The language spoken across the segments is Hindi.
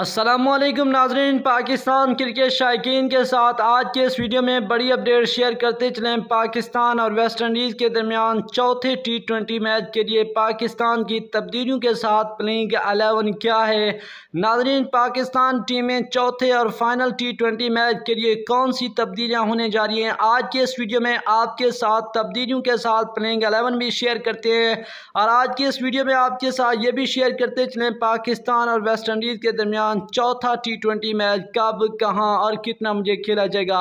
असलम नाजरीन पाकिस्तान क्रिकेट शायकीन के साथ आज के इस वीडियो में बड़ी अपडेट शेयर करते चलें पाकिस्तान और वेस्ट इंडीज़ के दरमियान चौथे टी ट्वेंटी मैच के लिए पाकिस्तान की तब्दीलियों के साथ प्लेइंग अलेवन क्या है नाजरीन पाकिस्तान टीमें चौथे और फाइनल टी ट्वेंटी मैच के लिए कौन सी तब्दीलियाँ होने जा रही हैं आज के इस वीडियो में आपके साथ तब्दीलियों के साथ प्लेइंग अलेवन भी शेयर करते हैं और आज की इस वीडियो में आपके साथ ये भी शेयर करते चलें पाकिस्तान और वेस्ट इंडीज़ के दरमियान दरमियान चौथा टी ट्वेंटी मैच कब कहाँ और कितना मुझे खेला जाएगा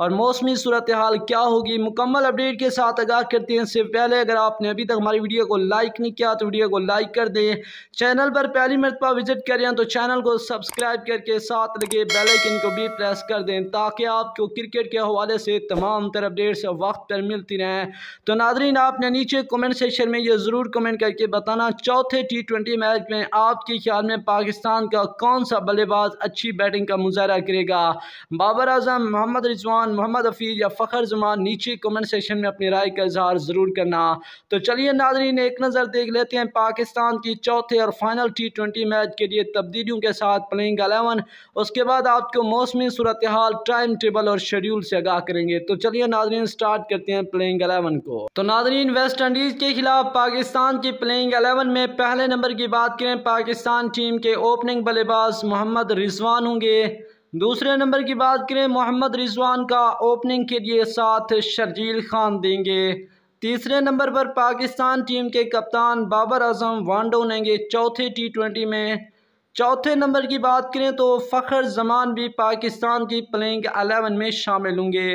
और मौसमी सूरत हाल क्या होगी मुकम्मल अपडेट के साथ आगाह करते हैं इससे पहले अगर आपने अभी तक हमारी वीडियो को लाइक नहीं किया तो वीडियो को लाइक कर दें चैनल पर पहली मरतबा विजिट करें तो चैनल को सब्सक्राइब करके साथ लगे बेलाइकिन को भी प्रेस कर दें ताकि आपको क्रिकेट के हवाले से तमाम तर अपडेट्स वक्त पर मिलती रहें तो नादरीन आपने नीचे कमेंट सेक्शन में यह ज़रूर कमेंट करके बताना चौथे टी ट्वेंटी मैच में आपके ख्याल में पाकिस्तान का कौन सा बल्लेबाज अच्छी बैटिंग का मुजाहरा करेगा बाबर आजम मोहम्मद रिजवान मोहम्मद हफीज या फ़खर जमान नीचे कमेंट सेक्शन में अपनी राय का इजहार ज़रूर करना तो चलिए नाजरीन एक नज़र देख लेते हैं पाकिस्तान की चौथे और फाइनल टी ट्वेंटी मैच के लिए तब्दीलियों के साथ प्लेइंग अलेवन उसके बाद आपको मौसमी सूरत हाल टाइम टेबल और शेड्यूल से आगाह करेंगे तो चलिए नाजरीन स्टार्ट करते हैं प्लेइंग अलेवन को तो नाजरीन वेस्ट इंडीज़ के खिलाफ पाकिस्तान की प्लेइंग अलेवन में पहले नंबर की बात करें पाकिस्तान टीम के ओपनिंग बल्लेबाज पास मोहम्मद रिजवान होंगे दूसरे नंबर की बात करें मोहम्मद रिजवान का ओपनिंग के लिए साथ शर्जील खान देंगे तीसरे नंबर पर पाकिस्तान टीम के कप्तान बाबर आजम वांडो नेंगे चौथे टी ट्वेंटी में चौथे नंबर की बात करें तो फ़खर जमान भी पाकिस्तान की प्लेइंग अलेवन में शामिल होंगे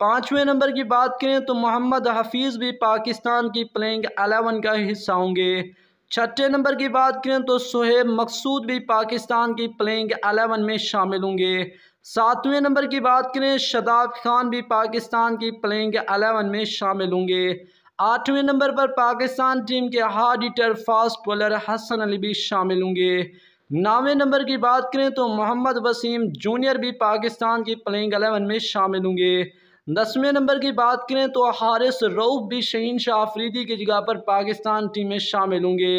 पाँचवें नंबर की बात करें तो मोहम्मद हफीज़ भी पाकिस्तान की प्लेइंग अलेवन का हिस्सा होंगे छठे नंबर की बात करें तो सोहेब मकसूद भी पाकिस्तान की प्लेइंग अलेवन में शामिल होंगे सातवें नंबर की बात करें शदाब खान भी पाकिस्तान की प्लेइंग अलेवन में शामिल होंगे आठवें नंबर पर पाकिस्तान टीम के hard hitter fast bowler Hasan Ali भी शामिल होंगे नौवें नंबर की बात करें तो मोहम्मद वसीम जूनियर भी पाकिस्तान की प्लेइंग अलेवन में शामिल होंगे दसवें नंबर की बात करें तो हारिस रऊफ भी शहीन शाह आफरीदी की जगह पर पाकिस्तान टीम में शामिल होंगे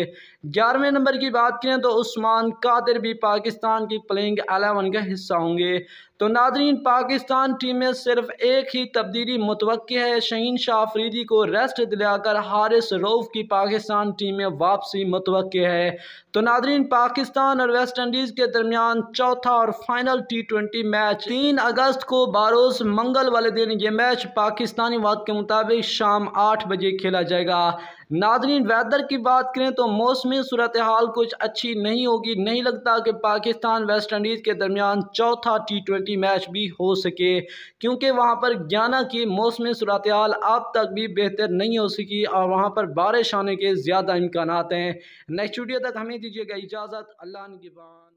ग्यारहवें नंबर की बात करें तो उस्मान कादिर भी पाकिस्तान की प्लेइंग एलेवन का हिस्सा होंगे तो नाजरीन पाकिस्तान टीम में सिर्फ एक ही तब्दीली मुतव है शहीन शाह आफरीदी को रेस्ट दिलाकर हारिस रऊफ़ की पाकिस्तान टीम में वापसी मुतव है तो नाजरीन पाकिस्तान और वेस्ट इंडीज़ के दरमियान चौथा और फाइनल टी ट्वेंटी मैच तीन अगस्त को बारोस मंगल वाले दिन ये मैच पाकिस्तानी वक्त के मुताबिक शाम आठ बजे खेला जाएगा नाजरीन वेदर की बात करें तो मौसमी सूरत हाल कुछ अच्छी नहीं होगी नहीं लगता कि पाकिस्तान वेस्ट इंडीज़ के दरमियान चौथा टी ट्वेंटी टी मैच भी हो सके क्योंकि वहाँ पर ज्ञाना की मौसम सूरत अब तक भी बेहतर नहीं हो सकी और वहाँ पर बारिश आने के ज़्यादा इम्कान हैं नेक्स्ट वीडियो तक हमें दीजिएगा इजाज़त अल्लाह के बाद